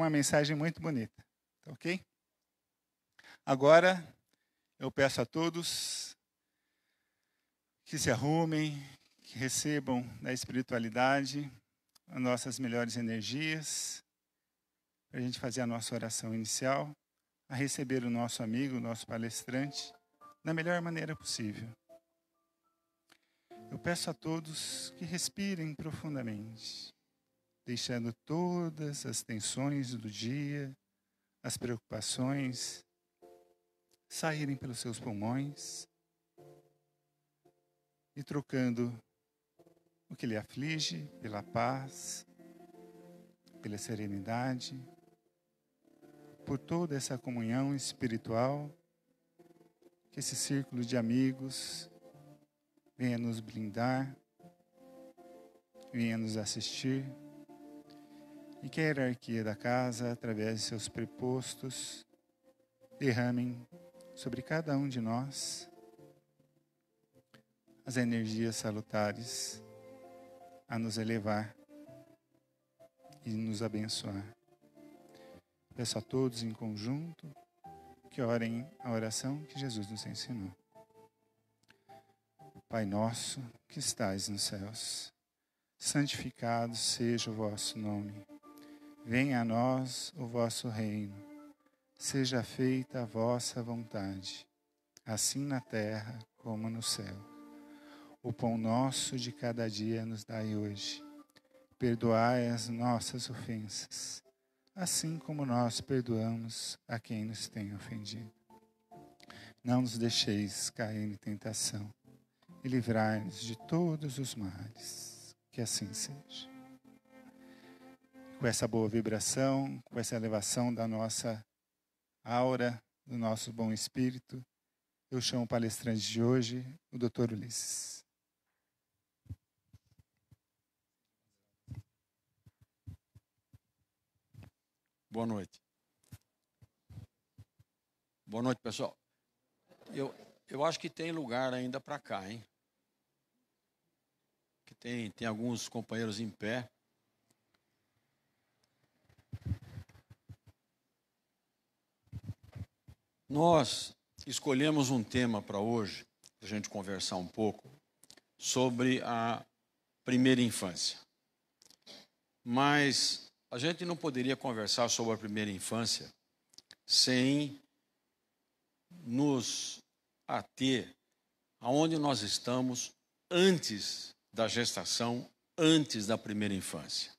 uma mensagem muito bonita. Tá ok? Agora, eu peço a todos que se arrumem, que recebam da espiritualidade as nossas melhores energias, para a gente fazer a nossa oração inicial, a receber o nosso amigo, o nosso palestrante, da melhor maneira possível. Eu peço a todos que respirem profundamente deixando todas as tensões do dia, as preocupações saírem pelos seus pulmões e trocando o que lhe aflige pela paz, pela serenidade, por toda essa comunhão espiritual que esse círculo de amigos venha nos blindar, venha nos assistir e que a hierarquia da casa, através de seus prepostos, derramem sobre cada um de nós as energias salutares a nos elevar e nos abençoar. Peço a todos em conjunto que orem a oração que Jesus nos ensinou. Pai nosso que estais nos céus, santificado seja o vosso nome. Venha a nós o vosso reino. Seja feita a vossa vontade, assim na terra como no céu. O pão nosso de cada dia nos dai hoje. Perdoai as nossas ofensas, assim como nós perdoamos a quem nos tem ofendido. Não nos deixeis cair em tentação, e livrai-nos de todos os males. Que assim seja com essa boa vibração, com essa elevação da nossa aura, do nosso bom espírito. Eu chamo o palestrante de hoje, o Dr. Ulisses. Boa noite. Boa noite, pessoal. Eu, eu acho que tem lugar ainda para cá, hein? Que tem, tem alguns companheiros em pé. Nós escolhemos um tema para hoje, para a gente conversar um pouco, sobre a primeira infância. Mas a gente não poderia conversar sobre a primeira infância sem nos ater aonde nós estamos antes da gestação, antes da primeira infância.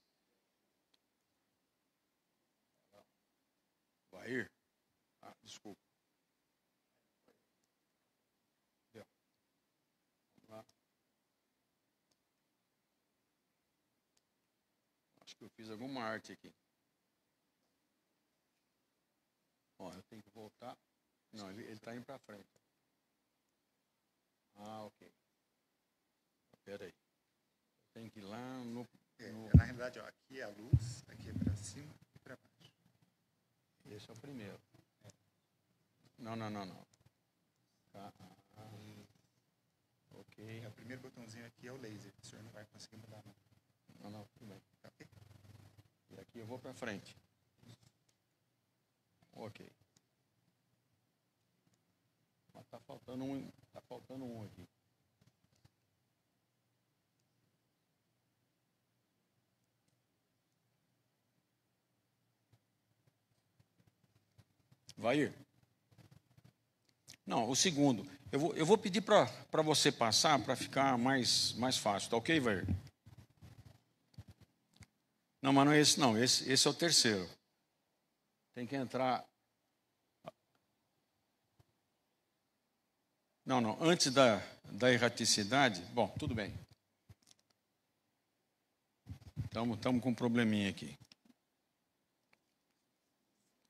Bahir? Ah, desculpa. Acho que eu fiz alguma arte aqui. Ó, eu tenho que voltar. Não, ele está indo para frente. Ah, ok. Pera aí. Tem que ir lá no, é, no... É, na realidade, ó, aqui é a luz, aqui é para cima e é para baixo. Esse é o primeiro. Não, não, não, não. Tá. Ah, ok. É, o primeiro botãozinho aqui é o laser. O senhor não vai conseguir mudar, não. Não, não, tudo bem aqui eu vou para frente. Ok. Mas tá faltando um, tá faltando um aqui. Vai ir. Não, o segundo. Eu vou, eu vou pedir para você passar para ficar mais, mais fácil, tá ok, Vair? Não, mas não é esse não, esse, esse é o terceiro. Tem que entrar. Não, não, antes da, da erraticidade. Bom, tudo bem. Estamos com um probleminha aqui.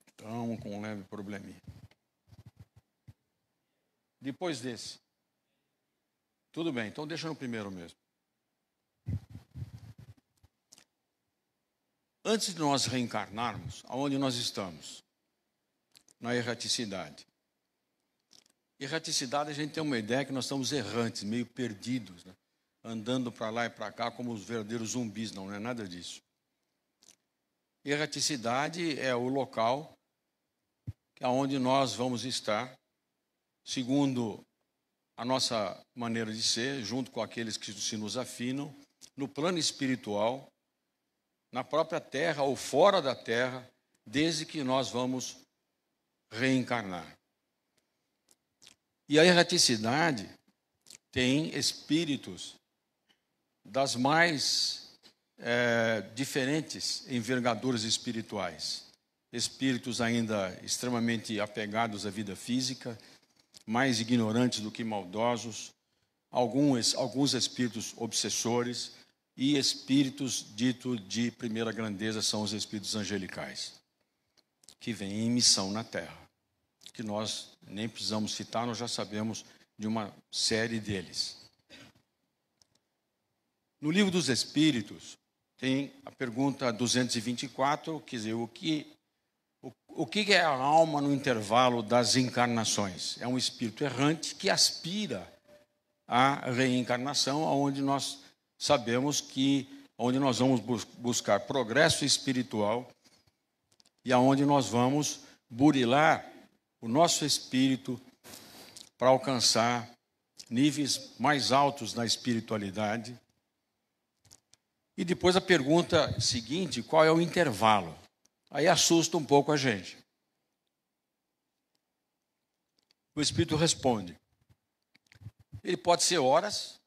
Estamos com um leve probleminha. Depois desse. Tudo bem, então deixa no primeiro mesmo. Antes de nós reencarnarmos, aonde nós estamos? Na erraticidade. Erraticidade, a gente tem uma ideia que nós estamos errantes, meio perdidos, né? andando para lá e para cá como os verdadeiros zumbis, não, não é nada disso. Erraticidade é o local aonde é nós vamos estar, segundo a nossa maneira de ser, junto com aqueles que se nos afinam, no plano espiritual, na própria terra ou fora da terra, desde que nós vamos reencarnar. E a erraticidade tem espíritos das mais é, diferentes envergaduras espirituais. Espíritos ainda extremamente apegados à vida física, mais ignorantes do que maldosos, alguns, alguns espíritos obsessores, e espíritos dito de primeira grandeza são os espíritos angelicais, que vêm em missão na terra, que nós nem precisamos citar, nós já sabemos de uma série deles. No livro dos Espíritos tem a pergunta 224, quer dizer, o que o, o que é a alma no intervalo das encarnações? É um espírito errante que aspira à reencarnação, aonde nós sabemos que onde nós vamos buscar progresso espiritual e aonde nós vamos burilar o nosso espírito para alcançar níveis mais altos na espiritualidade. E depois a pergunta seguinte, qual é o intervalo? Aí assusta um pouco a gente. O espírito responde. Ele pode ser horas,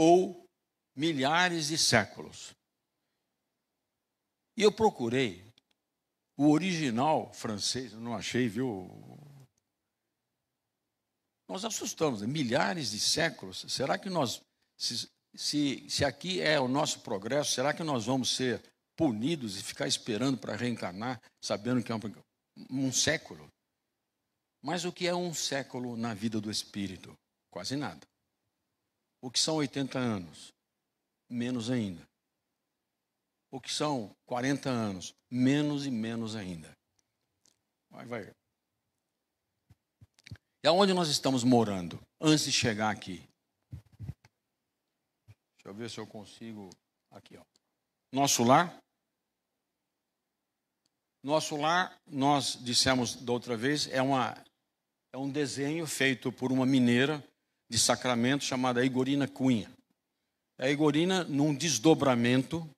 ou milhares de séculos. E eu procurei o original francês, não achei, viu? Nós assustamos, né? milhares de séculos. Será que nós, se, se, se aqui é o nosso progresso, será que nós vamos ser punidos e ficar esperando para reencarnar, sabendo que é um, um século? Mas o que é um século na vida do espírito? Quase nada. O que são 80 anos? Menos ainda. O que são 40 anos? Menos e menos ainda. Vai, vai. E aonde nós estamos morando antes de chegar aqui? Deixa eu ver se eu consigo. Aqui, ó. Nosso lar? Nosso lar, nós dissemos da outra vez, é, uma, é um desenho feito por uma mineira de Sacramento chamada Igorina Cunha. A Igorina, num desdobramento,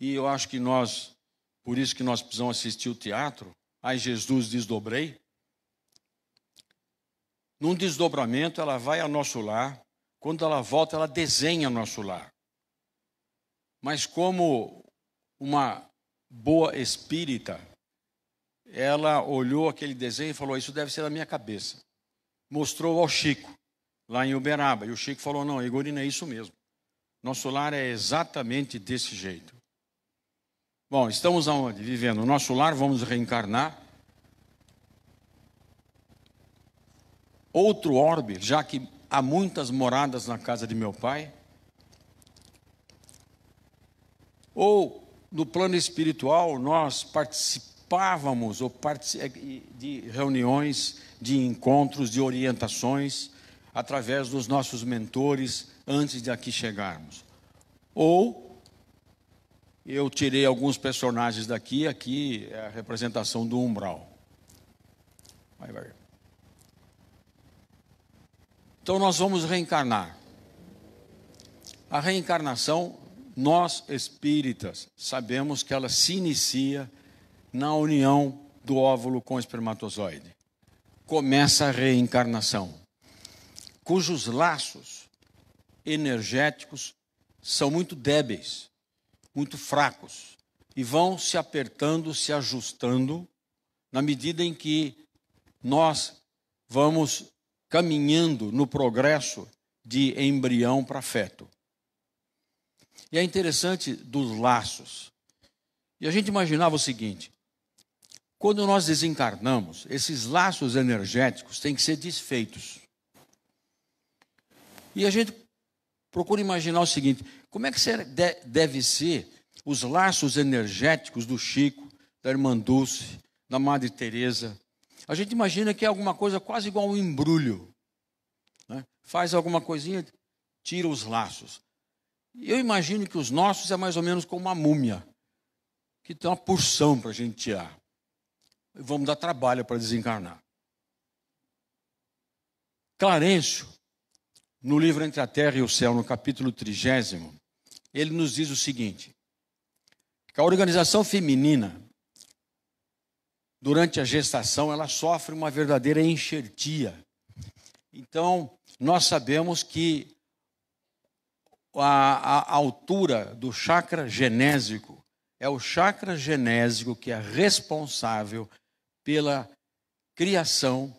e eu acho que nós, por isso que nós precisamos assistir o teatro, Ai Jesus Desdobrei. Num desdobramento, ela vai ao nosso lar, quando ela volta, ela desenha nosso lar. Mas, como uma boa espírita, ela olhou aquele desenho e falou: Isso deve ser da minha cabeça mostrou ao Chico, lá em Uberaba. E o Chico falou: Não, Igorina, é isso mesmo. Nosso lar é exatamente desse jeito. Bom, estamos aonde? Vivendo. O nosso lar, vamos reencarnar. Outro orbe, já que há muitas moradas na casa de meu pai. Ou no plano espiritual, nós participávamos ou eh, de reuniões de encontros, de orientações, através dos nossos mentores antes de aqui chegarmos. Ou eu tirei alguns personagens daqui, aqui é a representação do umbral. Vai, vai. Então nós vamos reencarnar. A reencarnação, nós espíritas sabemos que ela se inicia na união do óvulo com o espermatozoide começa a reencarnação, cujos laços energéticos são muito débeis, muito fracos, e vão se apertando, se ajustando, na medida em que nós vamos caminhando no progresso de embrião para feto. E é interessante dos laços. E a gente imaginava o seguinte: quando nós desencarnamos, esses laços energéticos têm que ser desfeitos. E a gente procura imaginar o seguinte: como é que deve ser os laços energéticos do Chico, da irmã Dulce, da Madre Teresa? A gente imagina que é alguma coisa quase igual um embrulho. Né? Faz alguma coisinha, tira os laços. Eu imagino que os nossos é mais ou menos como uma múmia, que tem uma porção para a gente tirar vamos dar trabalho para desencarnar. Clarencio, no livro Entre a Terra e o Céu, no capítulo 30, ele nos diz o seguinte: que a organização feminina, durante a gestação, ela sofre uma verdadeira enxertia. Então, nós sabemos que a, a altura do chakra genésico é o chakra genésico que é responsável pela criação,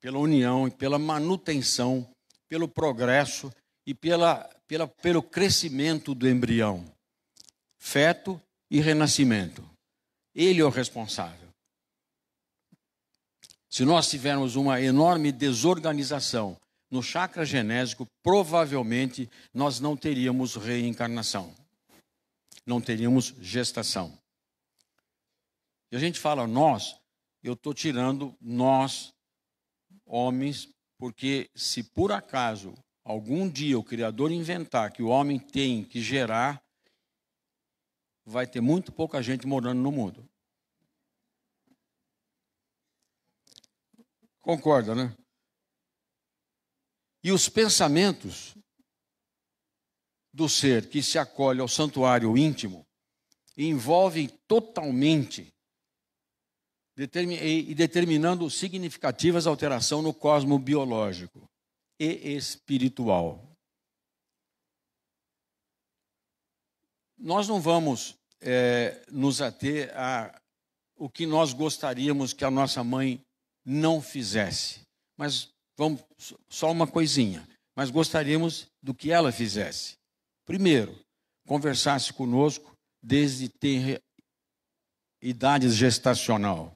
pela união, pela manutenção, pelo progresso e pela, pela, pelo crescimento do embrião, feto e renascimento. Ele é o responsável. Se nós tivermos uma enorme desorganização no chakra genésico, provavelmente nós não teríamos reencarnação, não teríamos gestação. E a gente fala nós, eu estou tirando nós, homens, porque se por acaso algum dia o Criador inventar que o homem tem que gerar, vai ter muito pouca gente morando no mundo. Concorda, né? E os pensamentos do ser que se acolhe ao santuário íntimo envolvem totalmente e determinando significativas alterações no cosmo biológico e espiritual. Nós não vamos é, nos ater a o que nós gostaríamos que a nossa mãe não fizesse, mas vamos só uma coisinha. Mas gostaríamos do que ela fizesse. Primeiro, conversasse conosco desde ter idade gestacional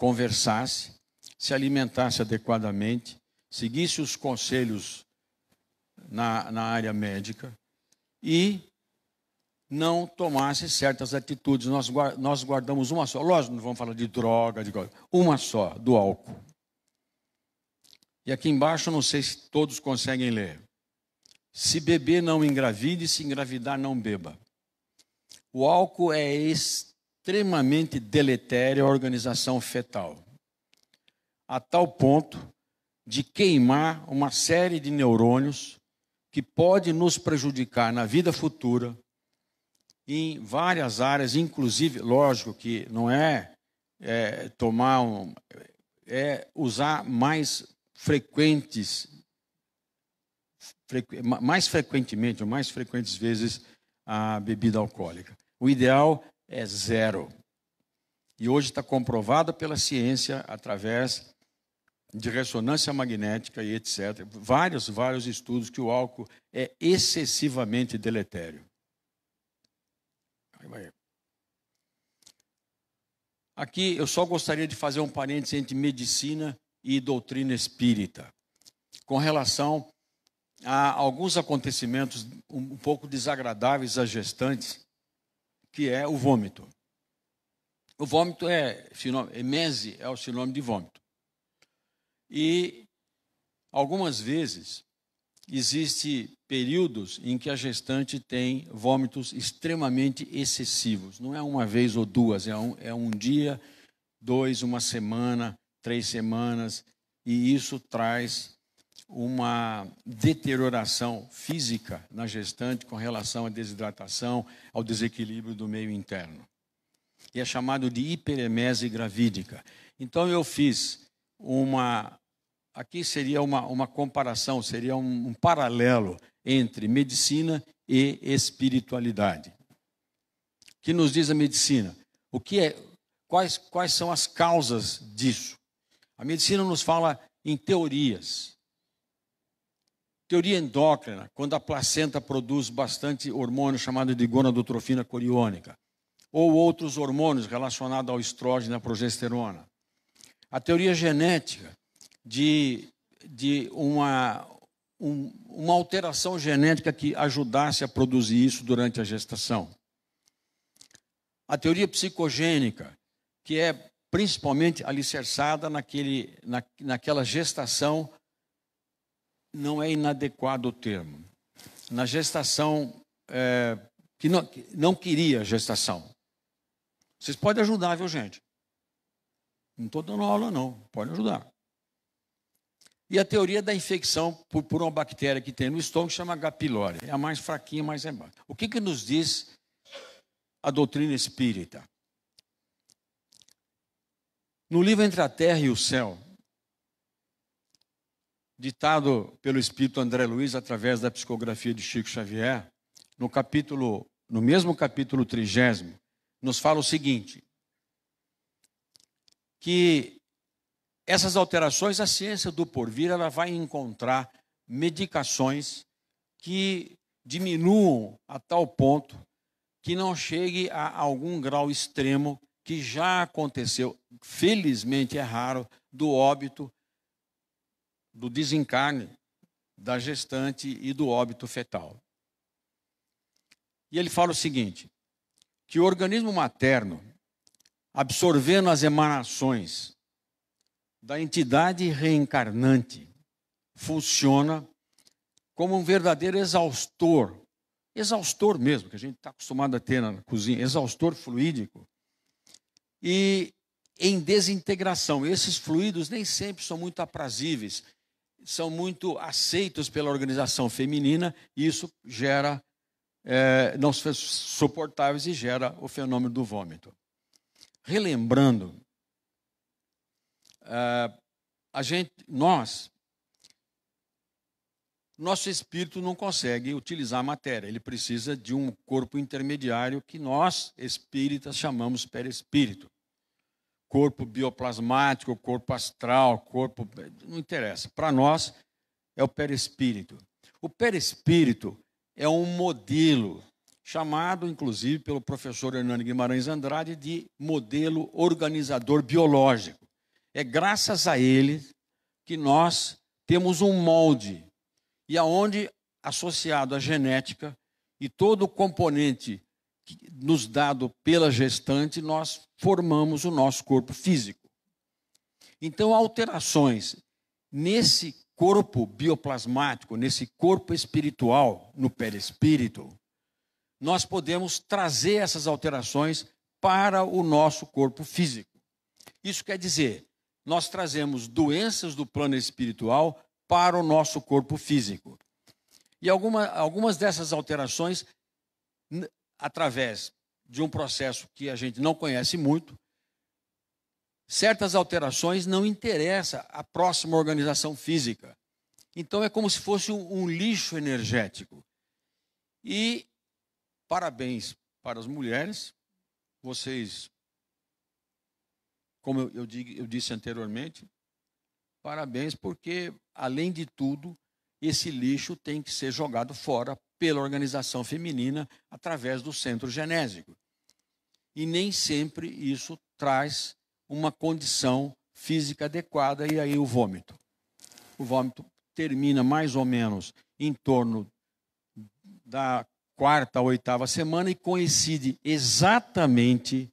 conversasse, se alimentasse adequadamente, seguisse os conselhos na, na área médica e não tomasse certas atitudes. Nós, nós guardamos uma só. Lógico, não vamos falar de droga, de uma só, do álcool. E aqui embaixo, não sei se todos conseguem ler. Se beber, não engravide, se engravidar, não beba. O álcool é, ex, extremamente deletéria à organização fetal, a tal ponto de queimar uma série de neurônios que pode nos prejudicar na vida futura em várias áreas, inclusive, lógico que não é, é tomar um, é usar mais frequentes frequ, mais frequentemente, ou mais frequentes vezes a bebida alcoólica. O ideal é zero. E hoje está comprovada pela ciência através de ressonância magnética e etc. Vários, vários estudos que o álcool é excessivamente deletério. Aqui eu só gostaria de fazer um parênteses entre medicina e doutrina espírita, com relação a alguns acontecimentos um pouco desagradáveis às gestantes que é o vômito. O vômito é, emese é o sinônimo de vômito. E algumas vezes existe períodos em que a gestante tem vômitos extremamente excessivos. Não é uma vez ou duas, é um, é um dia, dois, uma semana, três semanas, e isso traz uma deterioração física na gestante com relação à desidratação, ao desequilíbrio do meio interno. E é chamado de hiperemese gravídica. Então eu fiz uma. Aqui seria uma, uma comparação, seria um, um paralelo entre medicina e espiritualidade. O que nos diz a medicina? O que é, quais, quais são as causas disso? A medicina nos fala em teorias, Teoria endócrina, quando a placenta produz bastante hormônio chamado de gonadotrofina coriônica, ou outros hormônios relacionados ao estrógeno e à progesterona. A teoria genética, de, de uma, um, uma alteração genética que ajudasse a produzir isso durante a gestação. A teoria psicogênica, que é principalmente alicerçada naquele, na, naquela gestação não é inadequado o termo. Na gestação, é, que, não, que não queria gestação. Vocês podem ajudar, viu, gente? Não estou dando aula, não. Pode ajudar. E a teoria da infecção por, por uma bactéria que tem no estômago chama H. pylori. É a mais fraquinha, mais embaixo. O que, que nos diz a doutrina espírita? No livro Entre a Terra e o Céu, ditado pelo espírito André Luiz através da psicografia de Chico Xavier, no capítulo, no mesmo capítulo trigésimo, nos fala o seguinte: que essas alterações, a ciência do porvir, ela vai encontrar medicações que diminuam a tal ponto que não chegue a algum grau extremo que já aconteceu, felizmente é raro, do óbito do desencarne da gestante e do óbito fetal. E ele fala o seguinte: que o organismo materno, absorvendo as emanações da entidade reencarnante, funciona como um verdadeiro exaustor, exaustor mesmo, que a gente está acostumado a ter na cozinha, exaustor fluídico, e em desintegração. Esses fluidos nem sempre são muito aprazíveis são muito aceitos pela organização feminina, e isso gera é, não suportáveis e gera o fenômeno do vômito. Relembrando, é, a gente, nós, nosso espírito não consegue utilizar a matéria, ele precisa de um corpo intermediário que nós, espíritas, chamamos perispírito corpo bioplasmático, corpo astral, corpo. Não interessa. Para nós é o perispírito. O perispírito é um modelo, chamado inclusive pelo professor Hernani Guimarães Andrade de modelo organizador biológico. É graças a ele que nós temos um molde e aonde associado à genética e todo o componente nos dado pela gestante, nós formamos o nosso corpo físico. Então, alterações nesse corpo bioplasmático, nesse corpo espiritual, no perispírito, nós podemos trazer essas alterações para o nosso corpo físico. Isso quer dizer, nós trazemos doenças do plano espiritual para o nosso corpo físico. E alguma, algumas dessas alterações através de um processo que a gente não conhece muito, certas alterações não interessam à próxima organização física. Então é como se fosse um, um lixo energético. E parabéns para as mulheres, vocês, como eu, eu, eu disse anteriormente, parabéns porque, além de tudo, esse lixo tem que ser jogado fora pela organização feminina através do centro genésico. E nem sempre isso traz uma condição física adequada, e aí o vômito. O vômito termina mais ou menos em torno da quarta a oitava semana e coincide exatamente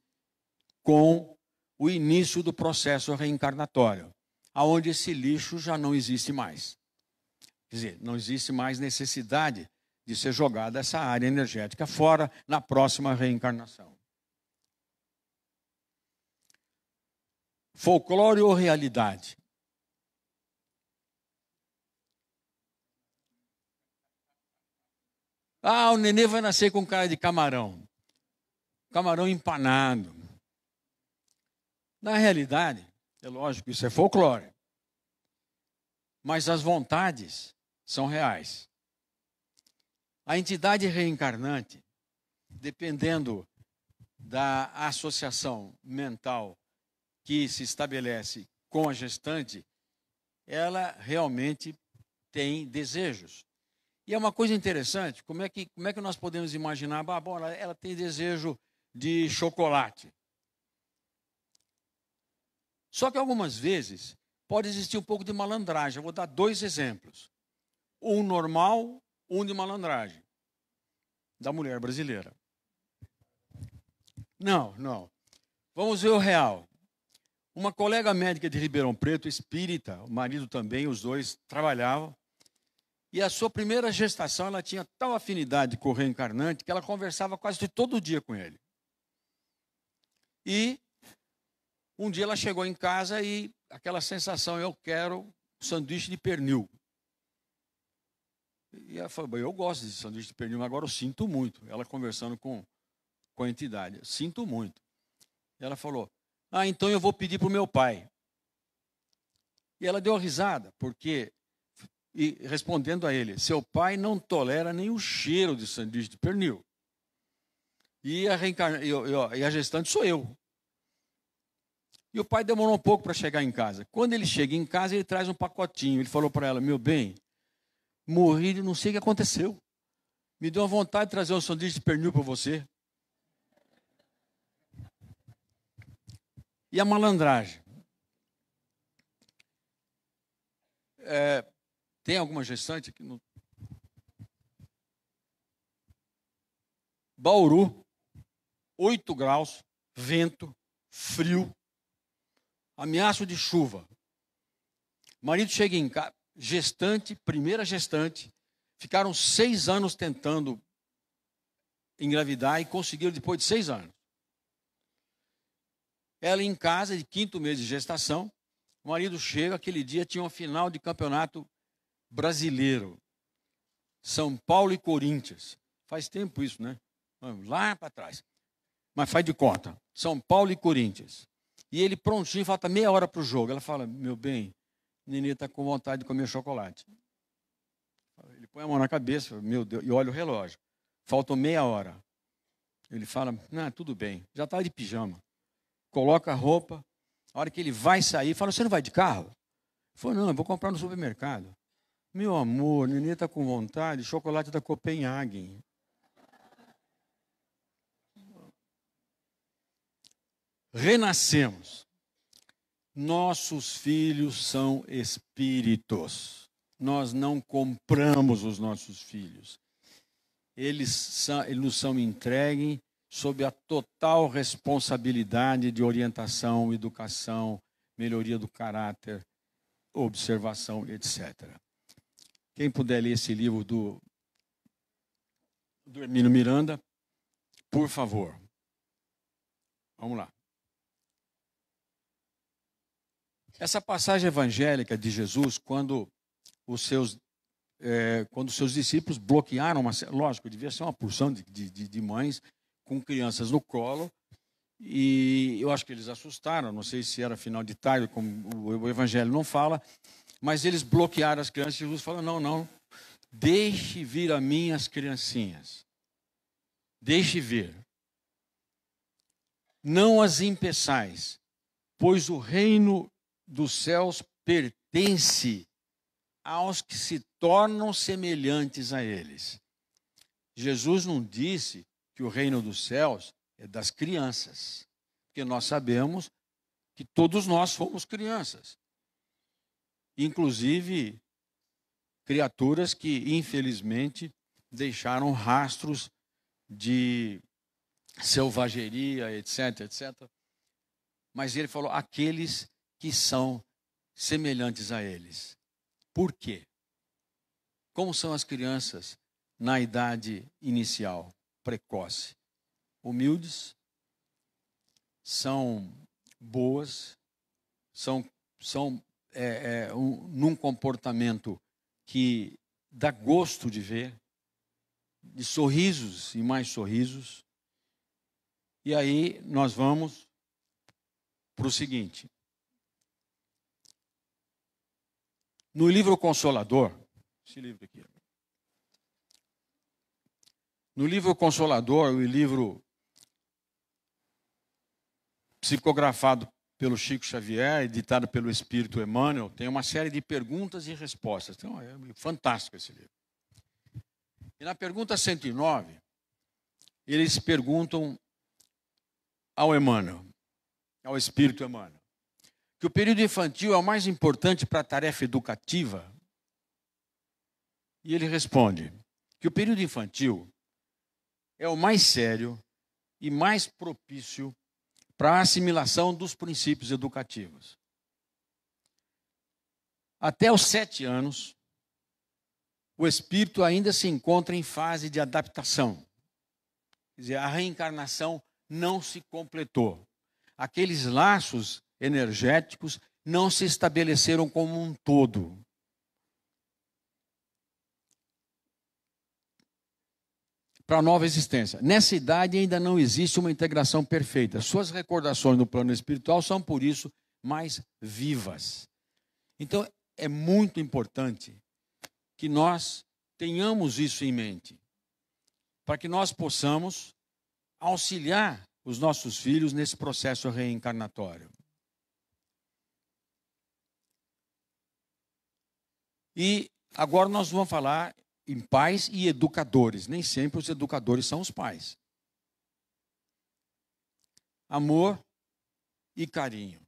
com o início do processo reencarnatório, aonde esse lixo já não existe mais. Quer dizer, não existe mais necessidade de ser jogada essa área energética fora na próxima reencarnação. Folclore ou realidade? Ah, o nenê vai nascer com cara de camarão. Camarão empanado. Na realidade, é lógico, isso é folclore. Mas as vontades são reais. A entidade reencarnante, dependendo da associação mental que se estabelece com a gestante, ela realmente tem desejos. E é uma coisa interessante, como é que, como é que nós podemos imaginar, ah, bom, ela, ela tem desejo de chocolate. Só que algumas vezes pode existir um pouco de malandragem. Eu vou dar dois exemplos. Um normal um de malandragem da mulher brasileira. Não, não. Vamos ver o real. Uma colega médica de Ribeirão Preto, espírita, o marido também, os dois trabalhavam. E a sua primeira gestação, ela tinha tal afinidade com o reencarnante que ela conversava quase todo dia com ele. E um dia ela chegou em casa e aquela sensação, eu quero sanduíche de pernil. E ela falou, eu gosto de sanduíche de pernil, mas agora eu sinto muito. Ela conversando com, com a entidade, sinto muito. E ela falou, ah, então eu vou pedir para o meu pai. E ela deu uma risada, porque, e respondendo a ele, seu pai não tolera nem o cheiro de sanduíche de pernil. E a, reencarna... e a gestante sou eu. E o pai demorou um pouco para chegar em casa. Quando ele chega em casa, ele traz um pacotinho. Ele falou para ela: Meu bem, morri, não sei o que aconteceu. Me deu uma vontade de trazer um sanduíche de pernil para você. E a malandragem? É, tem alguma gestante aqui? No... Bauru, 8 graus, vento, frio, ameaça de chuva. marido chega em casa, gestante, primeira gestante, ficaram seis anos tentando engravidar e conseguiram depois de seis anos. Ela em casa, de quinto mês de gestação, o marido chega, aquele dia tinha uma final de campeonato brasileiro. São Paulo e Corinthians. Faz tempo isso, né? Lá para trás. Mas faz de conta. São Paulo e Corinthians. E ele prontinho, falta meia hora para o jogo. Ela fala, meu bem, Nenê está com vontade de comer chocolate. Ele põe a mão na cabeça, meu Deus, e olha o relógio. Faltou meia hora. Ele fala, ah, tudo bem, já está de pijama. Coloca a roupa, a hora que ele vai sair, fala, você não vai de carro? Ele falou, não, eu vou comprar no supermercado. Meu amor, Nenê está com vontade, chocolate da Copenhague. Renascemos. Nossos filhos são espíritos. Nós não compramos os nossos filhos. Eles, são, eles nos são entregues sob a total responsabilidade de orientação, educação, melhoria do caráter, observação, etc. Quem puder ler esse livro do, do Miranda, por favor. Vamos lá. Essa passagem evangélica de Jesus, quando os seus, é, quando os seus discípulos bloquearam, uma, lógico, devia ser uma porção de, de, de mães com crianças no colo, e eu acho que eles assustaram, não sei se era final de tarde, como o Evangelho não fala, mas eles bloquearam as crianças e Jesus falou: não, não, deixe vir a mim as criancinhas, deixe vir, não as impeçais, pois o reino dos céus pertence aos que se tornam semelhantes a eles. Jesus não disse que o reino dos céus é das crianças, porque nós sabemos que todos nós fomos crianças, inclusive criaturas que, infelizmente, deixaram rastros de selvageria, etc, etc. Mas ele falou aqueles que são semelhantes a eles. Por quê? Como são as crianças na idade inicial, precoce? Humildes, são boas, são, são é, é, um, num comportamento que dá gosto de ver, de sorrisos e mais sorrisos. E aí nós vamos para o seguinte: no livro Consolador, esse livro aqui. No livro Consolador, o livro psicografado pelo Chico Xavier, editado pelo Espírito Emmanuel, tem uma série de perguntas e respostas. Então, é fantástico esse livro. E na pergunta 109, eles perguntam ao Emmanuel, ao Espírito Emmanuel que o período infantil é o mais importante para a tarefa educativa? E ele responde que o período infantil é o mais sério e mais propício para a assimilação dos princípios educativos. Até os sete anos, o espírito ainda se encontra em fase de adaptação. Quer dizer, a reencarnação não se completou. Aqueles laços energéticos não se estabeleceram como um todo. Para a nova existência. Nessa idade ainda não existe uma integração perfeita. Suas recordações no plano espiritual são, por isso, mais vivas. Então, é muito importante que nós tenhamos isso em mente, para que nós possamos auxiliar os nossos filhos nesse processo reencarnatório. E agora nós vamos falar em pais e educadores. Nem sempre os educadores são os pais. Amor e carinho.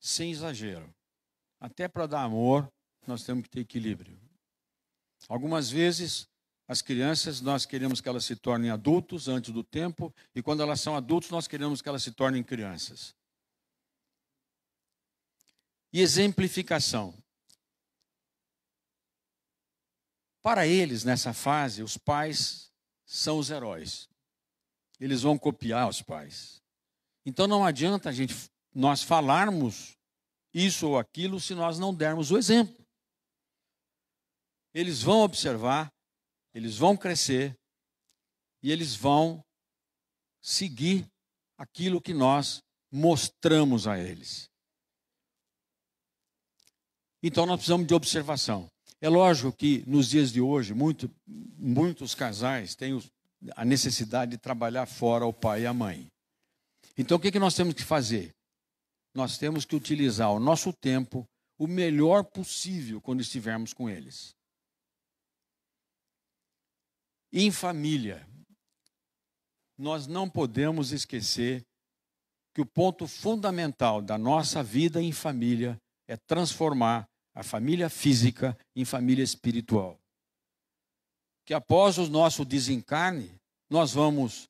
Sem exagero. Até para dar amor, nós temos que ter equilíbrio. Algumas vezes, as crianças, nós queremos que elas se tornem adultos antes do tempo, e quando elas são adultos, nós queremos que elas se tornem crianças. E exemplificação. Para eles, nessa fase, os pais são os heróis. Eles vão copiar os pais. Então não adianta a gente nós falarmos isso ou aquilo se nós não dermos o exemplo. Eles vão observar, eles vão crescer e eles vão seguir aquilo que nós mostramos a eles. Então nós precisamos de observação. É lógico que nos dias de hoje, muito, muitos casais têm a necessidade de trabalhar fora o pai e a mãe. Então, o que, que nós temos que fazer? Nós temos que utilizar o nosso tempo o melhor possível quando estivermos com eles. Em família, nós não podemos esquecer que o ponto fundamental da nossa vida em família é transformar a família física em família espiritual. Que após o nosso desencarne, nós vamos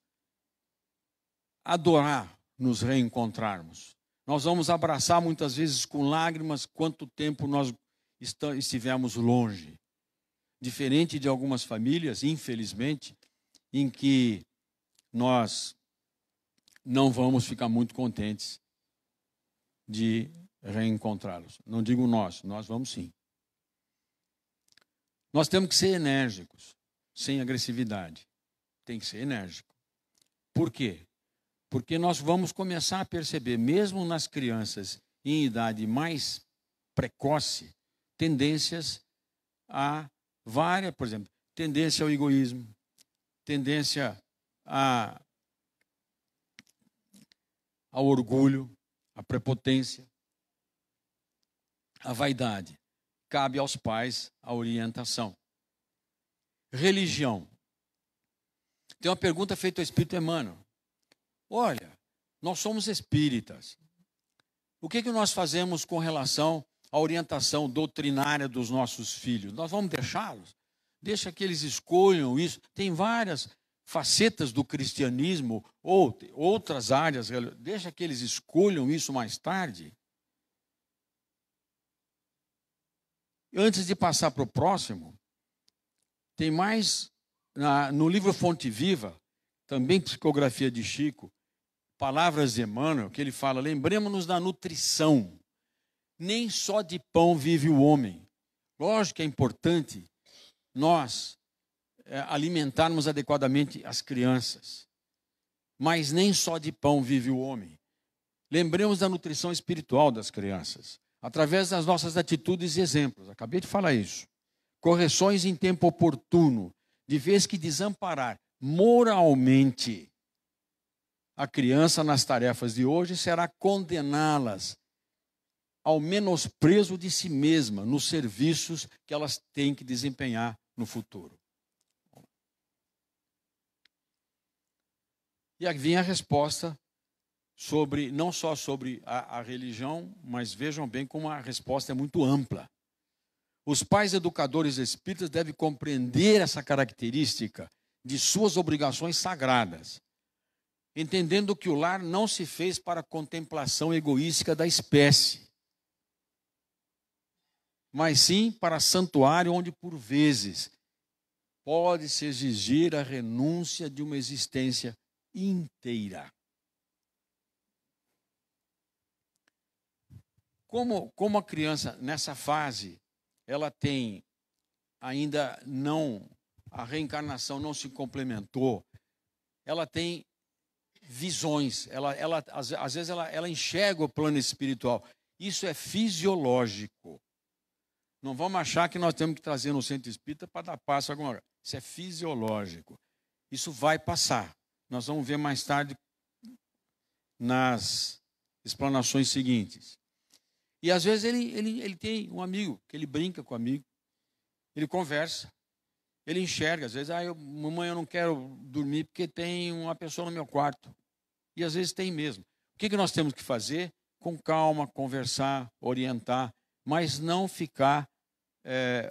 adorar nos reencontrarmos. Nós vamos abraçar muitas vezes com lágrimas quanto tempo nós estivemos longe. Diferente de algumas famílias, infelizmente, em que nós não vamos ficar muito contentes de reencontrá-los. Não digo nós, nós vamos sim. Nós temos que ser enérgicos, sem agressividade. Tem que ser enérgico. Por quê? Porque nós vamos começar a perceber, mesmo nas crianças em idade mais precoce, tendências a várias, por exemplo, tendência ao egoísmo, tendência a, ao orgulho, à prepotência a vaidade. Cabe aos pais a orientação. Religião. Tem uma pergunta feita ao Espírito Emmanuel. Olha, nós somos espíritas. O que, que nós fazemos com relação à orientação doutrinária dos nossos filhos? Nós vamos deixá-los? Deixa que eles escolham isso. Tem várias facetas do cristianismo ou outras áreas. Deixa que eles escolham isso mais tarde. Antes de passar para o próximo, tem mais na, no livro Fonte Viva, também psicografia de Chico, palavras de Emmanuel, que ele fala: lembremos-nos da nutrição. Nem só de pão vive o homem. Lógico que é importante nós é, alimentarmos adequadamente as crianças, mas nem só de pão vive o homem. Lembremos da nutrição espiritual das crianças através das nossas atitudes e exemplos. Acabei de falar isso. Correções em tempo oportuno, de vez que desamparar moralmente a criança nas tarefas de hoje será condená-las ao menosprezo de si mesma nos serviços que elas têm que desempenhar no futuro. E aqui vem a resposta sobre não só sobre a, a religião, mas vejam bem como a resposta é muito ampla. Os pais educadores espíritas devem compreender essa característica de suas obrigações sagradas, entendendo que o lar não se fez para a contemplação egoísta da espécie, mas sim para santuário onde, por vezes, pode-se exigir a renúncia de uma existência inteira. Como, como a criança, nessa fase, ela tem ainda não, a reencarnação não se complementou, ela tem visões, ela, ela, às, às vezes ela, ela enxerga o plano espiritual. Isso é fisiológico. Não vamos achar que nós temos que trazer no centro espírita para dar passo agora. Isso é fisiológico. Isso vai passar. Nós vamos ver mais tarde nas explanações seguintes. E às vezes ele, ele, ele tem um amigo, que ele brinca com o amigo, ele conversa, ele enxerga. Às vezes, ah, eu, mamãe, eu não quero dormir porque tem uma pessoa no meu quarto. E às vezes tem mesmo. O que, que nós temos que fazer? Com calma, conversar, orientar, mas não ficar é,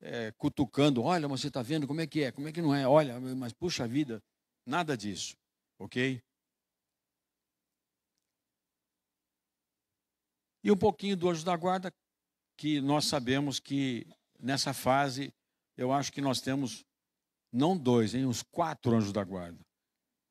é, cutucando. Olha, você está vendo como é que é, como é que não é? Olha, mas puxa vida, nada disso, ok? E um pouquinho do anjo da guarda, que nós sabemos que nessa fase, eu acho que nós temos não dois, hein, uns quatro anjos da guarda,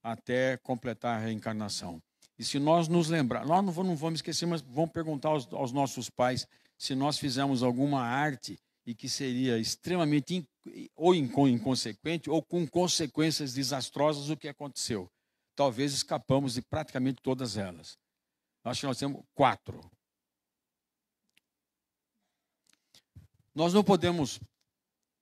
até completar a reencarnação. E se nós nos lembrar, nós não vamos, não vamos esquecer, mas vamos perguntar aos, aos nossos pais se nós fizemos alguma arte e que seria extremamente in, ou inconsequente ou com consequências desastrosas o que aconteceu. Talvez escapamos de praticamente todas elas. Acho que nós temos quatro, Nós não podemos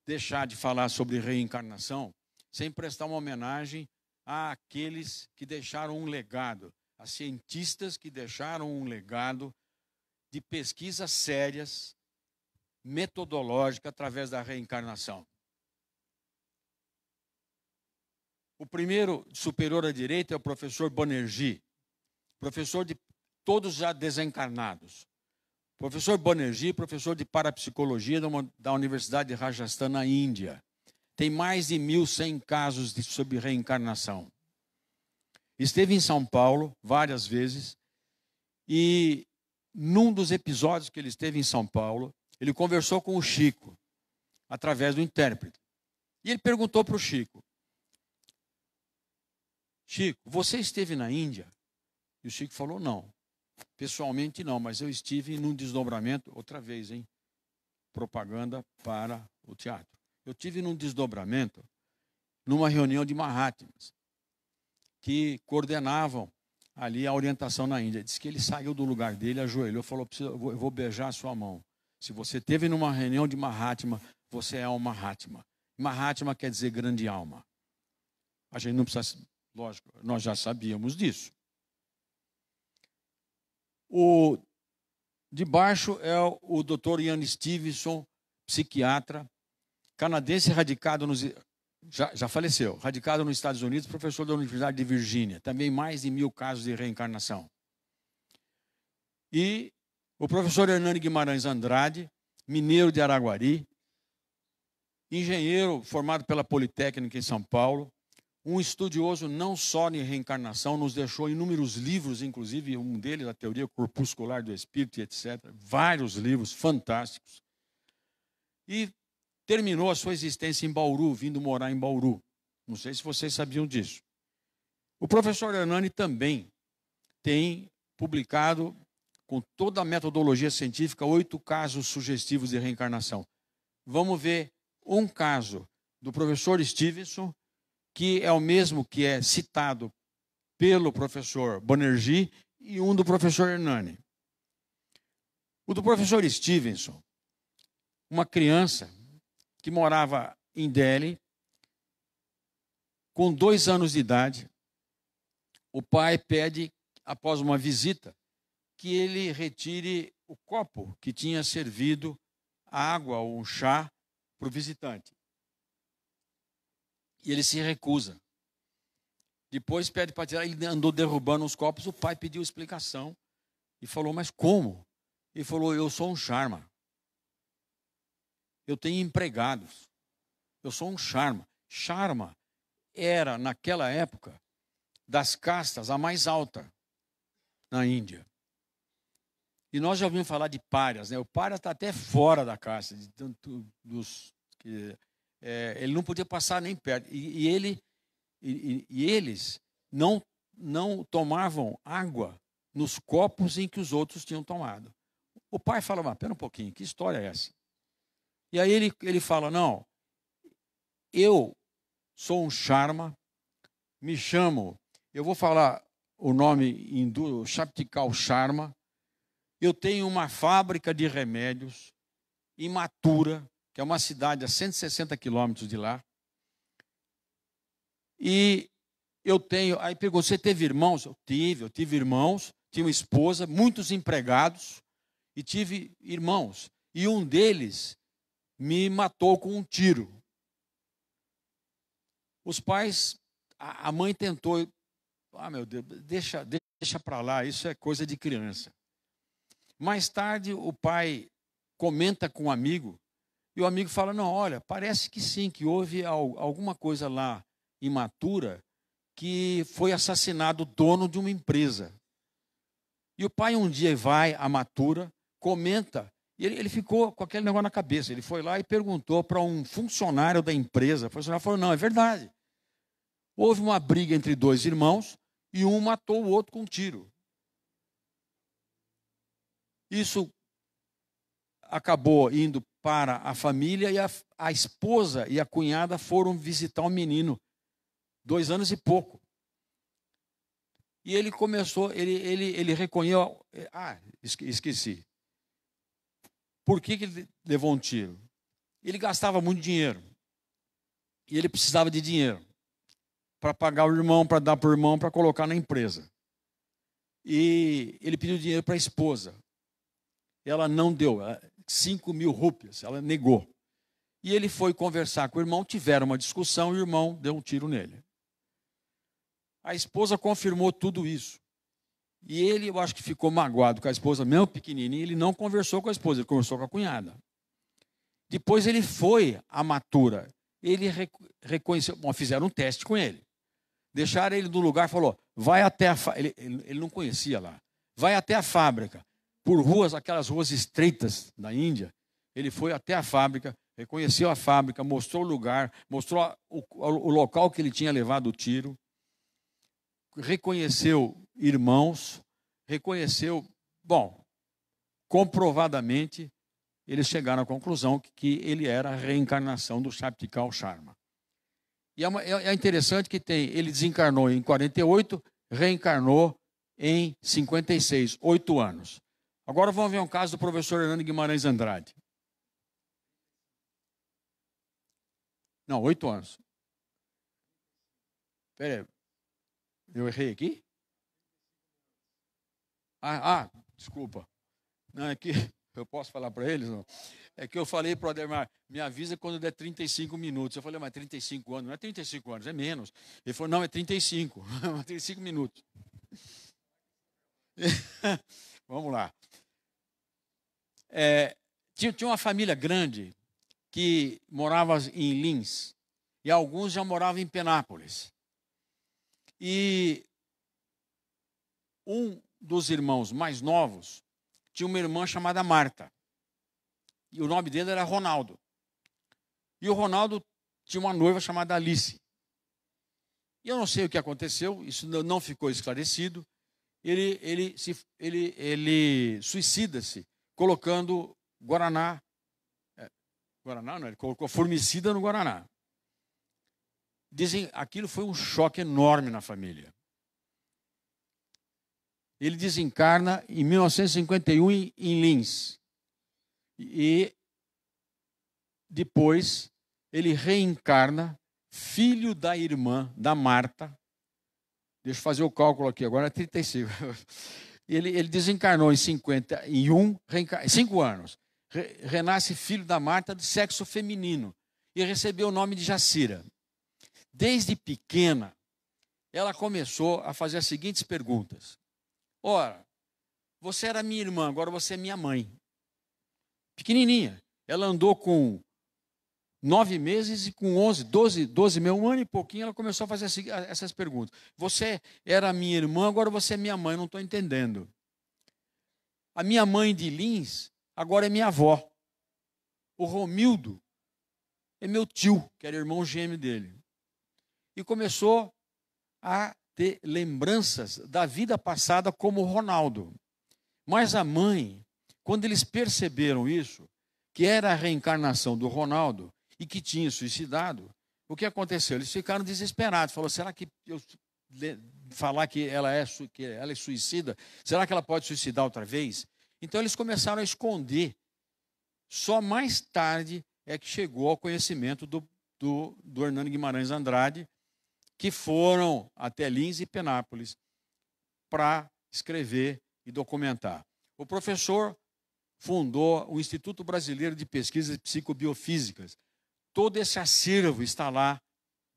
deixar de falar sobre reencarnação sem prestar uma homenagem àqueles que deixaram um legado, a cientistas que deixaram um legado de pesquisas sérias, metodológica, através da reencarnação. O primeiro superior à direita é o professor Banerjee, professor de todos já desencarnados. Professor Banerjee, professor de parapsicologia da Universidade de Rajasthan, na Índia. Tem mais de 1.100 casos de sobre reencarnação. Esteve em São Paulo várias vezes e num dos episódios que ele esteve em São Paulo, ele conversou com o Chico através do intérprete. E ele perguntou para o Chico: Chico, você esteve na Índia? E o Chico falou: Não. Pessoalmente não, mas eu estive num desdobramento, outra vez, hein? Propaganda para o teatro. Eu tive num desdobramento, numa reunião de Mahatmas, que coordenavam ali a orientação na Índia. Diz que ele saiu do lugar dele, ajoelhou, falou: eu vou beijar a sua mão. Se você teve numa reunião de Mahatma, você é um Mahatma. Mahatma quer dizer grande alma. A gente não precisa, lógico, nós já sabíamos disso. O de baixo é o Dr. Ian Stevenson, psiquiatra canadense radicado nos já, já faleceu, radicado nos Estados Unidos, professor da Universidade de Virgínia, também mais de mil casos de reencarnação. E o professor Hernani Guimarães Andrade, mineiro de Araguari, engenheiro formado pela Politécnica em São Paulo, um estudioso não só de reencarnação, nos deixou inúmeros livros, inclusive um deles, A Teoria Corpuscular do Espírito, etc. Vários livros fantásticos. E terminou a sua existência em Bauru, vindo morar em Bauru. Não sei se vocês sabiam disso. O professor Hernani também tem publicado, com toda a metodologia científica, oito casos sugestivos de reencarnação. Vamos ver um caso do professor Stevenson, que é o mesmo que é citado pelo professor Bonergi e um do professor Hernani. O do professor Stevenson, uma criança que morava em Delhi, com dois anos de idade, o pai pede, após uma visita, que ele retire o copo que tinha servido água ou um chá para o visitante. E ele se recusa. Depois pede para tirar, ele andou derrubando os copos, o pai pediu explicação. E falou, mas como? Ele falou, eu sou um charma. Eu tenho empregados. Eu sou um charma. Charma era, naquela época, das castas a mais alta na Índia. E nós já ouvimos falar de párias, né? O pária está até fora da casta, de tanto dos que é, ele não podia passar nem perto. E, e ele, e, e eles não, não tomavam água nos copos em que os outros tinham tomado. O pai fala, mas pera um pouquinho, que história é essa? E aí ele, ele fala, não, eu sou um charma, me chamo, eu vou falar o nome hindu, Shaptikal Sharma, eu tenho uma fábrica de remédios imatura, que é uma cidade a 160 quilômetros de lá. E eu tenho. Aí perguntou: você teve irmãos? Eu tive, eu tive irmãos, tinha uma esposa, muitos empregados, e tive irmãos. E um deles me matou com um tiro. Os pais, a, a mãe tentou. Ah, meu Deus, deixa, deixa para lá, isso é coisa de criança. Mais tarde, o pai comenta com um amigo e o amigo fala: Não, olha, parece que sim, que houve alguma coisa lá imatura que foi assassinado o dono de uma empresa. E o pai um dia vai à matura, comenta, e ele, ele ficou com aquele negócio na cabeça. Ele foi lá e perguntou para um funcionário da empresa. O funcionário falou: Não, é verdade. Houve uma briga entre dois irmãos e um matou o outro com um tiro. Isso acabou indo para a família e a, a esposa e a cunhada foram visitar o um menino, dois anos e pouco. E ele começou, ele, ele, ele reconheceu. Ah, esqueci. Por que, que ele levou um tiro? Ele gastava muito dinheiro. E ele precisava de dinheiro para pagar o irmão, para dar para o irmão, para colocar na empresa. E ele pediu dinheiro para a esposa. Ela não deu. 5 mil rúpias. Ela negou. E ele foi conversar com o irmão, tiveram uma discussão e o irmão deu um tiro nele. A esposa confirmou tudo isso. E ele, eu acho que ficou magoado com a esposa, mesmo pequenininho, ele não conversou com a esposa, ele conversou com a cunhada. Depois ele foi à matura. Ele reconheceu, bom, fizeram um teste com ele. Deixaram ele no lugar falou: vai até a. fábrica, ele, ele não conhecia lá. Vai até a fábrica por ruas, aquelas ruas estreitas da Índia. Ele foi até a fábrica, reconheceu a fábrica, mostrou o lugar, mostrou o, o local que ele tinha levado o tiro, reconheceu irmãos, reconheceu. Bom, comprovadamente, eles chegaram à conclusão que, que ele era a reencarnação do Shaptikal Sharma. E é, uma, é, é interessante que tem, ele desencarnou em 48, reencarnou em 56, oito anos. Agora vamos ver um caso do professor Hernando Guimarães Andrade. Não, oito anos. Pera aí. Eu errei aqui? Ah, ah desculpa. Não, é que eu posso falar para eles? Não. É que eu falei para o Ademar, me avisa quando der 35 minutos. Eu falei, mas 35 anos? Não é 35 anos, é menos. Ele falou, não, é 35. 35 minutos. Vamos lá. É, tinha, tinha uma família grande que morava em Lins e alguns já moravam em Penápolis. E um dos irmãos mais novos tinha uma irmã chamada Marta. E o nome dele era Ronaldo. E o Ronaldo tinha uma noiva chamada Alice. E eu não sei o que aconteceu, isso não ficou esclarecido. Ele, ele, ele, ele suicida-se colocando Guaraná. É, Guaraná, não, ele colocou formicida no Guaraná. Dizem, aquilo foi um choque enorme na família. Ele desencarna em 1951 em, em Lins. E depois ele reencarna, filho da irmã da Marta. Deixa eu fazer o cálculo aqui agora, é 35. Ele, ele desencarnou em 51, cinco anos. Re, renasce filho da Marta de sexo feminino e recebeu o nome de Jacira. Desde pequena, ela começou a fazer as seguintes perguntas: Ora, você era minha irmã, agora você é minha mãe. Pequenininha. Ela andou com nove meses e com onze, doze, doze meses, um ano e pouquinho, ela começou a fazer essas perguntas. Você era minha irmã, agora você é minha mãe, não estou entendendo. A minha mãe de Lins agora é minha avó. O Romildo é meu tio, que era irmão gêmeo dele. E começou a ter lembranças da vida passada como Ronaldo. Mas a mãe, quando eles perceberam isso, que era a reencarnação do Ronaldo, e que tinha suicidado, o que aconteceu? Eles ficaram desesperados. Falou: será que eu falar que ela é que ela é suicida? Será que ela pode suicidar outra vez? Então eles começaram a esconder. Só mais tarde é que chegou ao conhecimento do, do, do Hernando Guimarães Andrade, que foram até Lins e Penápolis para escrever e documentar. O professor fundou o Instituto Brasileiro de Pesquisas Psicobiofísicas, Todo esse acervo está lá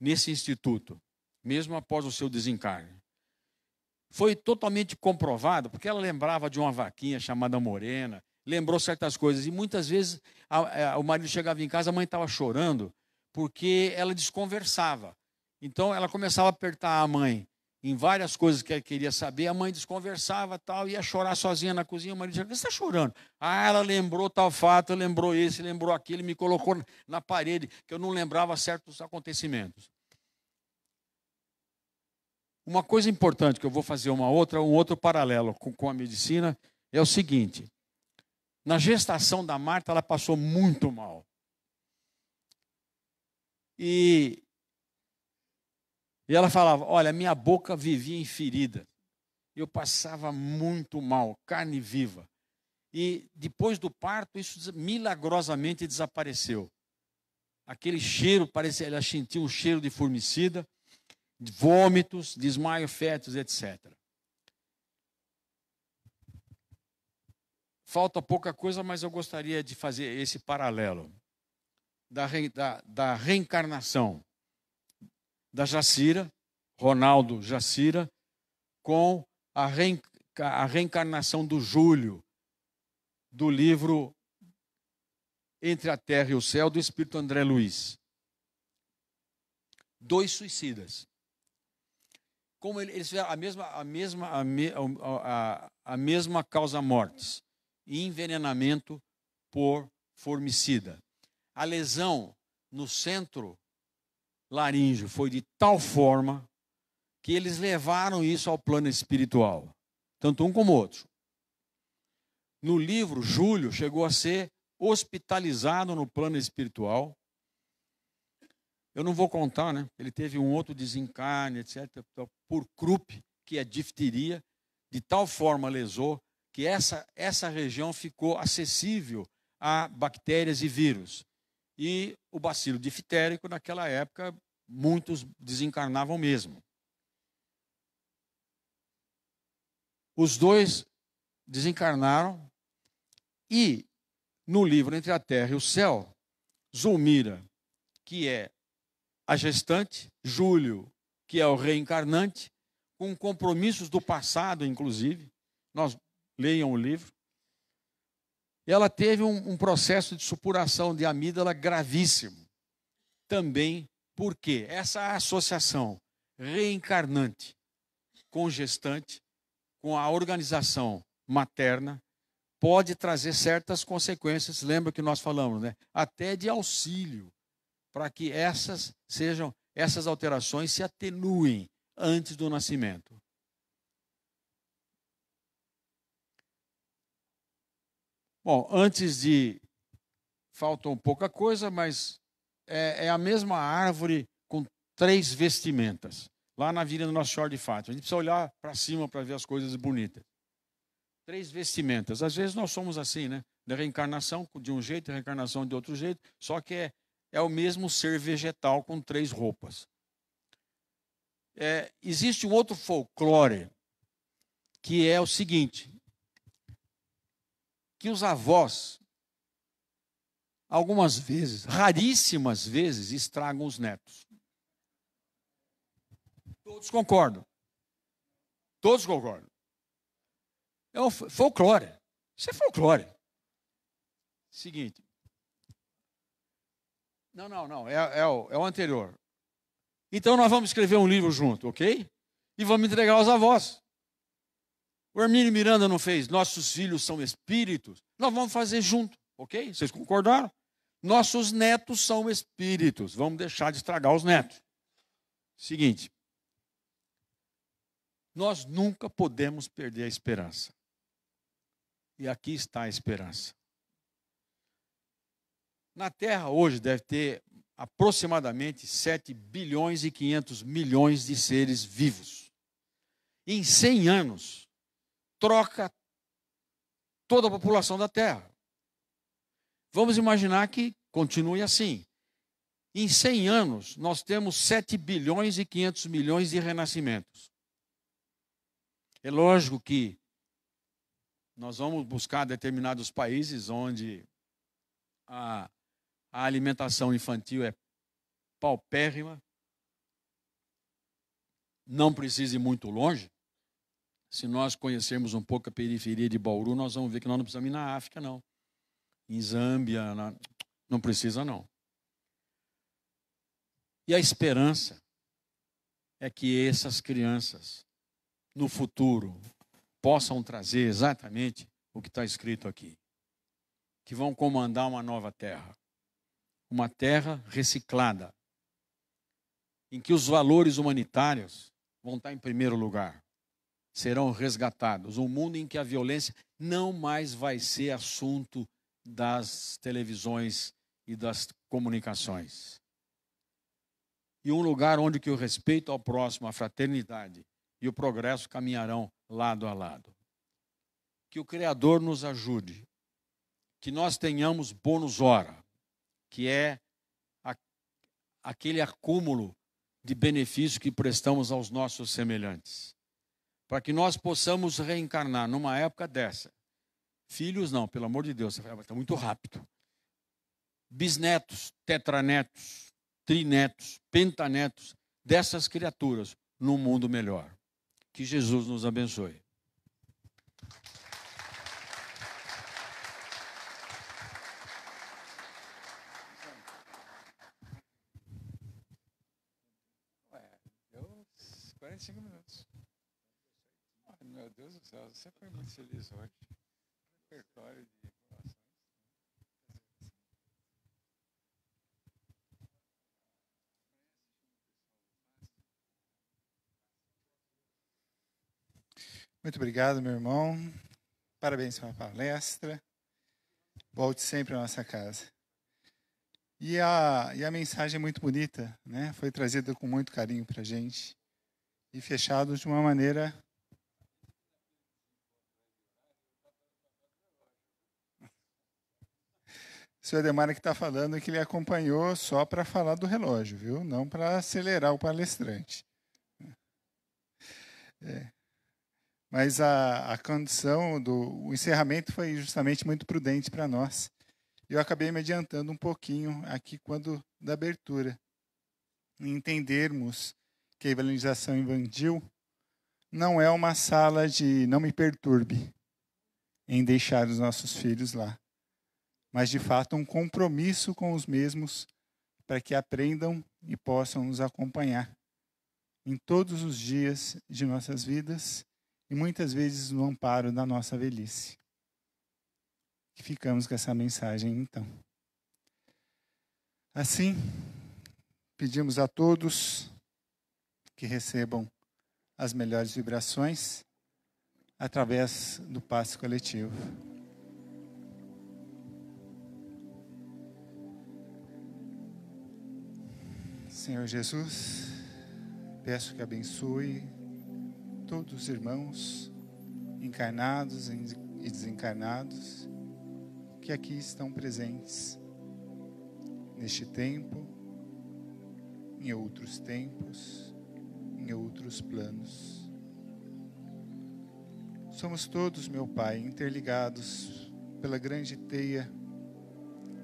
nesse instituto, mesmo após o seu desencarne. Foi totalmente comprovado, porque ela lembrava de uma vaquinha chamada Morena, lembrou certas coisas, e muitas vezes a, a, é, o marido chegava em casa, a mãe estava chorando, porque ela desconversava. Então ela começava a apertar a mãe em várias coisas que ela queria saber, a mãe desconversava tal, ia chorar sozinha na cozinha, o marido dizia, você está chorando? Ah, ela lembrou tal fato, lembrou esse, lembrou aquele, me colocou na parede, que eu não lembrava certos acontecimentos. Uma coisa importante, que eu vou fazer uma outra, um outro paralelo com, com a medicina, é o seguinte, na gestação da Marta, ela passou muito mal. E e ela falava: Olha, minha boca vivia em ferida. Eu passava muito mal, carne viva. E depois do parto, isso milagrosamente desapareceu. Aquele cheiro, parecia, ela sentiu um cheiro de formicida, de vômitos, desmaio, de fetos, etc. Falta pouca coisa, mas eu gostaria de fazer esse paralelo da, da, da reencarnação da Jacira, Ronaldo Jacira, com a, reenca a reencarnação do Júlio, do livro Entre a Terra e o Céu, do Espírito André Luiz. Dois suicidas. Como eles fizeram a mesma, a mesma, a, me, a, a mesma causa mortes e envenenamento por formicida. A lesão no centro laríngeo foi de tal forma que eles levaram isso ao plano espiritual, tanto um como outro. No livro, Júlio chegou a ser hospitalizado no plano espiritual. Eu não vou contar, né? Ele teve um outro desencarne, etc., por Krupp, que é difteria, de tal forma lesou que essa, essa região ficou acessível a bactérias e vírus. E o bacilo diftérico, naquela época, muitos desencarnavam mesmo. Os dois desencarnaram e no livro Entre a Terra e o Céu, Zulmira, que é a gestante, Júlio, que é o reencarnante, com compromissos do passado, inclusive, nós leiam o livro. Ela teve um, um processo de supuração de amígdala gravíssimo, também porque essa associação reencarnante com gestante, com a organização materna, pode trazer certas consequências, lembra que nós falamos, né? Até de auxílio, para que essas sejam essas alterações se atenuem antes do nascimento. Bom, antes de faltam pouca coisa, mas é, é a mesma árvore com três vestimentas, lá na Vila do Nosso Senhor de Fátima. A gente precisa olhar para cima para ver as coisas bonitas. Três vestimentas. Às vezes nós somos assim, né? Da reencarnação de um jeito, da reencarnação de outro jeito, só que é, é o mesmo ser vegetal com três roupas. É, existe um outro folclore que é o seguinte: que os avós algumas vezes, raríssimas vezes, estragam os netos. Todos concordam. Todos concordam. É um folclore. Isso é folclore. Seguinte. Não, não, não. É, é, o, é o anterior. Então nós vamos escrever um livro junto, ok? E vamos entregar aos avós. O Hermínio Miranda não fez. Nossos filhos são espíritos. Nós vamos fazer junto, ok? Vocês concordaram? Nossos netos são espíritos. Vamos deixar de estragar os netos. Seguinte. Nós nunca podemos perder a esperança. E aqui está a esperança. Na Terra hoje deve ter aproximadamente 7 bilhões e 500 milhões de seres vivos. Em 100 anos, troca toda a população da Terra. Vamos imaginar que continue assim. Em 100 anos, nós temos 7 bilhões e 500 milhões de renascimentos. É lógico que nós vamos buscar determinados países onde a, a alimentação infantil é paupérrima. Não precise ir muito longe. Se nós conhecermos um pouco a periferia de Bauru, nós vamos ver que nós não precisamos ir na África, não em Zâmbia. Na... Não precisa, não. E a esperança é que essas crianças, no futuro, possam trazer exatamente o que está escrito aqui: que vão comandar uma nova terra, uma terra reciclada, em que os valores humanitários vão estar em primeiro lugar, serão resgatados. Um mundo em que a violência não mais vai ser assunto das televisões e das comunicações. E um lugar onde que o respeito ao próximo, a fraternidade e o progresso caminharão lado a lado. Que o Criador nos ajude, que nós tenhamos bônus hora, que é aquele acúmulo de benefício que prestamos aos nossos semelhantes, para que nós possamos reencarnar numa época dessa, Filhos não, pelo amor de Deus, está ah, muito rápido. Bisnetos, tetranetos, trinetos, pentanetos dessas criaturas num mundo melhor. Que Jesus nos abençoe. minutos. meu Deus do céu, você foi muito feliz hoje repertório de Muito obrigado, meu irmão. Parabéns pela palestra. Volte sempre à nossa casa. E a, e a mensagem é muito bonita, né? Foi trazida com muito carinho para a gente e fechado de uma maneira O senhor Demara é que está falando que ele acompanhou só para falar do relógio, viu? Não para acelerar o palestrante. É. é. Mas a, a condição do o encerramento foi justamente muito prudente para nós. Eu acabei me adiantando um pouquinho aqui quando da abertura. Entendermos que a evangelização invadiu, não é uma sala de não me perturbe em deixar os nossos filhos lá mas de fato um compromisso com os mesmos para que aprendam e possam nos acompanhar em todos os dias de nossas vidas e muitas vezes no amparo da nossa velhice. E ficamos com essa mensagem então. Assim, pedimos a todos que recebam as melhores vibrações através do passe coletivo. Senhor Jesus, peço que abençoe todos os irmãos encarnados e desencarnados que aqui estão presentes neste tempo, em outros tempos, em outros planos. Somos todos, meu Pai, interligados pela grande teia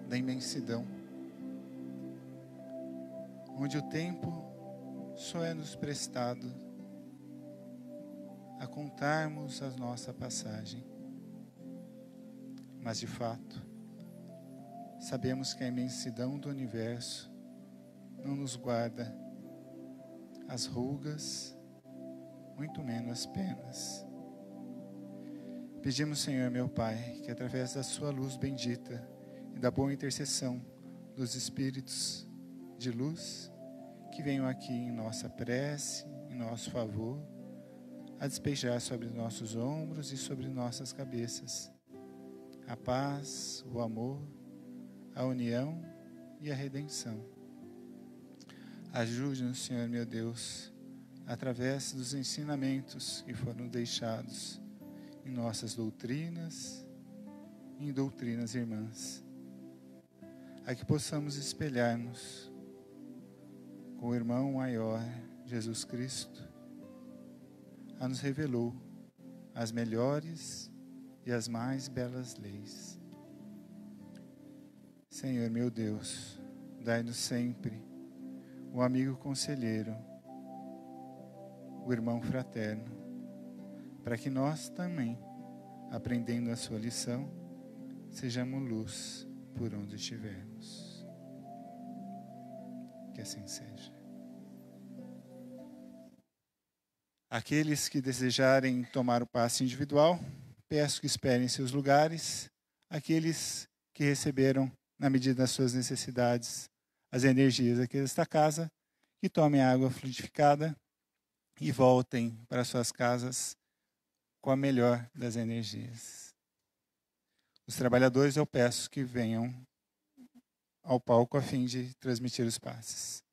da imensidão onde o tempo só é nos prestado a contarmos a nossa passagem. Mas de fato, sabemos que a imensidão do universo não nos guarda as rugas, muito menos as penas. Pedimos, Senhor, meu Pai, que através da Sua luz bendita e da boa intercessão dos Espíritos, de luz que venham aqui em nossa prece, em nosso favor, a despejar sobre nossos ombros e sobre nossas cabeças a paz, o amor, a união e a redenção. Ajude-nos, Senhor meu Deus, através dos ensinamentos que foram deixados em nossas doutrinas e em doutrinas irmãs, a que possamos espelhar-nos com o irmão maior, Jesus Cristo, a nos revelou as melhores e as mais belas leis. Senhor meu Deus, dai-nos sempre o amigo conselheiro, o irmão fraterno, para que nós também, aprendendo a sua lição, sejamos luz por onde estivermos que assim seja. Aqueles que desejarem tomar o passe individual, peço que esperem seus lugares. Aqueles que receberam, na medida das suas necessidades, as energias aqui desta casa, que tomem a água fluidificada e voltem para suas casas com a melhor das energias. Os trabalhadores, eu peço que venham ao palco a fim de transmitir os passes.